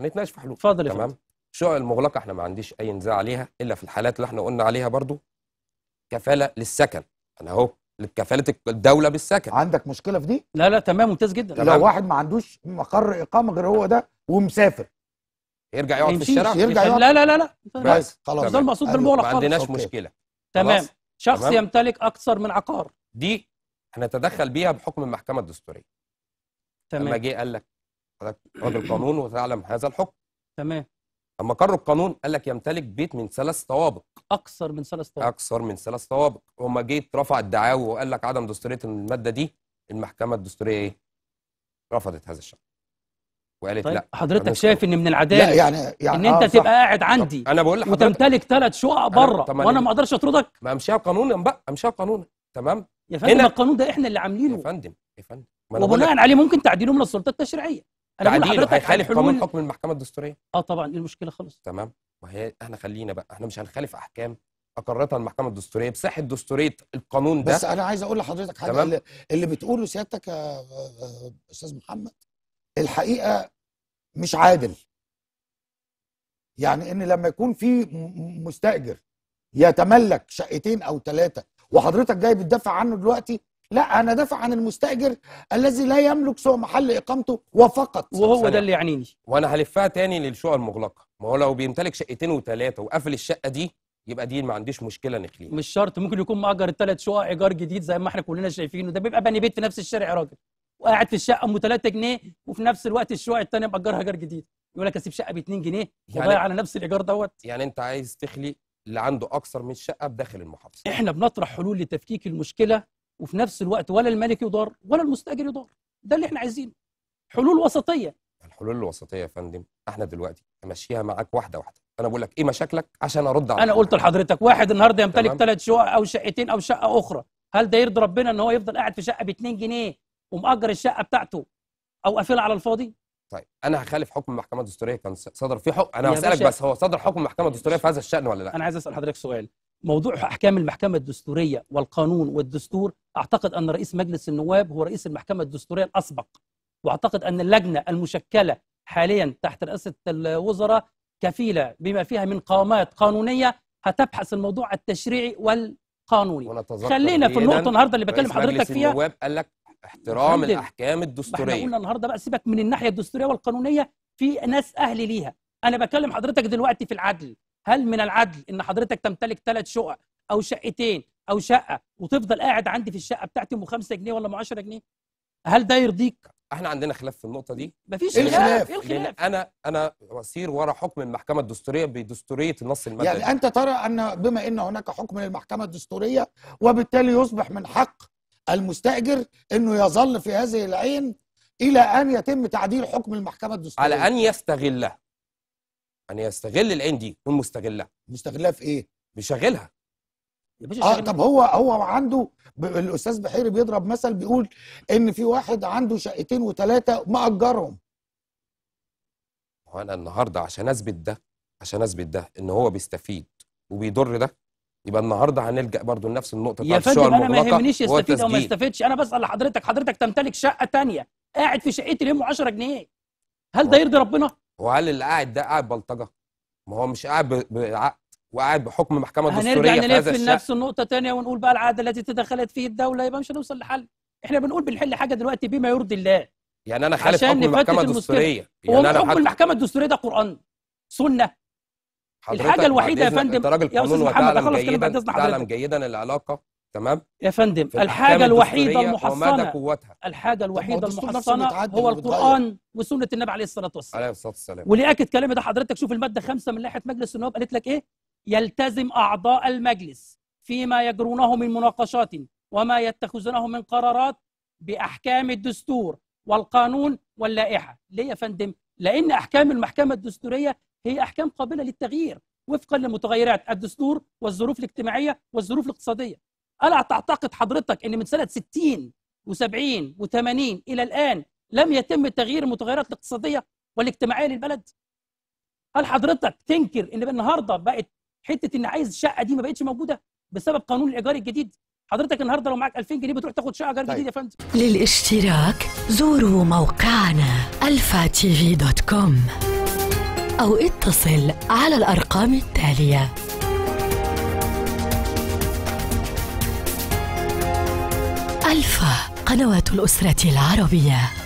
هنتناقش في حلول اتفضل يا تمام الشقق المغلقه احنا ما عنديش اي نزاع عليها الا في الحالات اللي احنا قلنا عليها برضو كفاله للسكن انا اهو كفاله الدوله بالسكن عندك مشكله في دي لا لا تمام ممتاز جدا لو واحد ما عندوش مقر اقامه غير هو ده ومسافر يرجع يقعد في الشارع يرجع يقعد لا لا لا لا بس خلاص ده المقصود أيوة، بالمغلق ما عندناش مشكله تمام شخص تمام. يمتلك اكثر من عقار دي احنا تدخل بيها بحكم المحكمه الدستوريه تمام لما جه قال لك راجل القانون وتعلم هذا الحكم تمام اما قر القانون قال لك يمتلك بيت من ثلاث طوابق اكثر من ثلاث طوابق اكثر من ثلاث طوابق وما جيت رفع الدعاوى وقال لك عدم دستوريه الماده دي المحكمه الدستوريه ايه رفضت هذا الشرط وقالت طيب لا حضرتك شايف ان من العداله لا يعني, يعني ان انت آه تبقى قاعد عندي انا بقول لحضرتك وتمتلك ثلاث شقق بره وانا ما اقدرش اطردك ما امشيها قانونا بقى امشيها قانونا تمام يا فندم القانون ده احنا اللي عاملينه يا فندم يا فندم وبناء عليه ممكن تعديله من السلطه التشريعيه انا هيخالف قانون حكم المحكمه الدستوريه اه طبعا إيه المشكله خالص تمام ما هي احنا خلينا بقى احنا مش هنخالف احكام اقرتها المحكمه الدستوريه بصحه دستوريه القانون ده بس انا عايز اقول لحضرتك حاجه تمام؟ اللي, اللي بتقوله سيادتك يا استاذ محمد الحقيقه مش عادل يعني ان لما يكون في مستاجر يتملك شقتين او ثلاثه وحضرتك جاي بتدافع عنه دلوقتي لا انا دافع عن المستاجر الذي لا يملك سوى محل اقامته وفقط وهو ده اللي يعنيني وانا هلفها تاني للشقق المغلقه ما هو لو بيمتلك شقتين وثلاثه وقفل الشقه دي يبقى دي ما عنديش مشكله نخليها مش شرط ممكن يكون مأجر الثلاث شقق ايجار جديد زي ما احنا كلنا شايفينه ده بيبقى بني بيت في نفس الشارع يا راجل وقاعد في الشقه ام 3 جنيه وفي نفس الوقت الشقق الثانيه مأجرها ايجار جديد يقول لك اسيب شقه ب 2 جنيه يعني على نفس الايجار دوت يعني انت عايز تخلي اللي عنده اكثر من شقه بداخل المحافظه احنا بنطرح حلول لتفكيك المشكله وفي نفس الوقت ولا المالك يضار ولا المستاجر يضار ده اللي احنا عايزينه حلول وسطيه الحلول الوسطيه يا فندم احنا دلوقتي ماشيها معاك واحده واحده انا بقول لك ايه مشاكلك عشان ارد عليك انا قلت لحضرتك واحد النهارده يمتلك ثلاث شقق او شقتين او شقه اخرى هل ده يرضي ربنا ان هو يفضل قاعد في شقه ب 2 جنيه ومأجر الشقه بتاعته او قافلها على الفاضي طيب انا هخالف حكم المحكمه الدستوريه كان صدر في حكم انا هسالك بس هو صدر حكم المحكمه الدستوريه في هذا الشان ولا لا انا عايز اسال حضرتك سؤال موضوع احكام المحكمه الدستوريه والقانون والدستور اعتقد ان رئيس مجلس النواب هو رئيس المحكمه الدستوريه الاسبق واعتقد ان اللجنه المشكله حاليا تحت رئاسه الوزراء كفيله بما فيها من قامات قانونيه هتبحث الموضوع التشريعي والقانوني خلينا في النقطه النهارده اللي بكلم حضرتك فيها النواب قال لك احترام الاحكام الدستوريه احنا قلنا النهارده بقى سيبك من الناحيه الدستوريه والقانونيه في ناس اهل ليها انا بكلم حضرتك دلوقتي في العدل هل من العدل ان حضرتك تمتلك ثلاث شقق او شقتين او شقه وتفضل قاعد عندي في الشقه بتاعتي ام 5 جنيه ولا ام 10 جنيه هل ده يرضيك احنا عندنا خلاف في النقطه دي مفيش إيه خلاف, الخلاف. إيه لان انا انا اسير ورا حكم المحكمه الدستوريه بدستوريه النص المادي يعني انت ترى ان بما ان هناك حكم للمحكمه الدستوريه وبالتالي يصبح من حق المستاجر انه يظل في هذه العين الى ان يتم تعديل حكم المحكمه الدستوريه على ان يستغله ان يستغل العين دي يكون مستغلها مستغلها في ايه؟ بيشغلها يا باشا اه طب هو هو عنده ب... الاستاذ بحيري بيضرب مثل بيقول ان في واحد عنده شقتين وثلاثه مأجرهم وانا النهارده عشان اثبت ده عشان اثبت ده ان هو بيستفيد وبيضر ده يبقى النهارده هنلجا برضو لنفس النقطه بتاعت الشقه المغلقه انا ما يهمنيش يستفيد او ما يستفيدش انا بسال لحضرتك حضرتك تمتلك شقه ثانيه قاعد في شقتي لمه 10 جنيه هل ده يرضي ربنا؟ هو هل اللي قاعد ده قاعد بلطجه؟ ما هو مش قاعد بعقد وقاعد بحكم محكمه دستوريه هنرجع نلف في نفس النقطه ثانيه ونقول بقى العاده التي تدخلت فيه الدوله يبقى مش هنوصل لحل احنا بنقول بنحل حاجه دلوقتي بما يرضي الله يعني انا خالف حكم المحكمه الدستوريه يعني انا حكم المحكمه الدستوريه ده قران سنه الحاجه الوحيده يا فندم انت راجل قانون وتعلم جيدا تعلم جيدا العلاقه تمام يا فندم الحاجه الوحيده المحصنه قوتها الحاجه الوحيده المحصنه هو القران وسنه النبي عليه الصلاه والسلام عليه الصلاه والسلام ولاكد كلامي ده حضرتك شوف الماده خمسة من لائحه مجلس النواب قالت لك ايه يلتزم اعضاء المجلس فيما يجرونه من مناقشات وما يتخذونه من قرارات باحكام الدستور والقانون واللائحه ليه يا فندم لان احكام المحكمه الدستوريه هي احكام قابله للتغيير وفقا لمتغيرات الدستور والظروف الاجتماعيه والظروف الاقتصاديه ألا تعتقد حضرتك أن من سنة 60 و70 و80 إلى الآن لم يتم تغيير المتغيرات الاقتصادية والاجتماعية للبلد؟ هل حضرتك تنكر أن النهاردة بقت حتة أن عايز الشقة دي ما بقتش موجودة بسبب قانون الإيجار الجديد؟ حضرتك النهارده لو معاك 2000 جنيه بتروح تاخد شقه ايجار جديد طيب. يا فندم للاشتراك زوروا موقعنا الفا تي في دوت كوم او اتصل على الارقام التاليه ألفا قنوات الأسرة العربية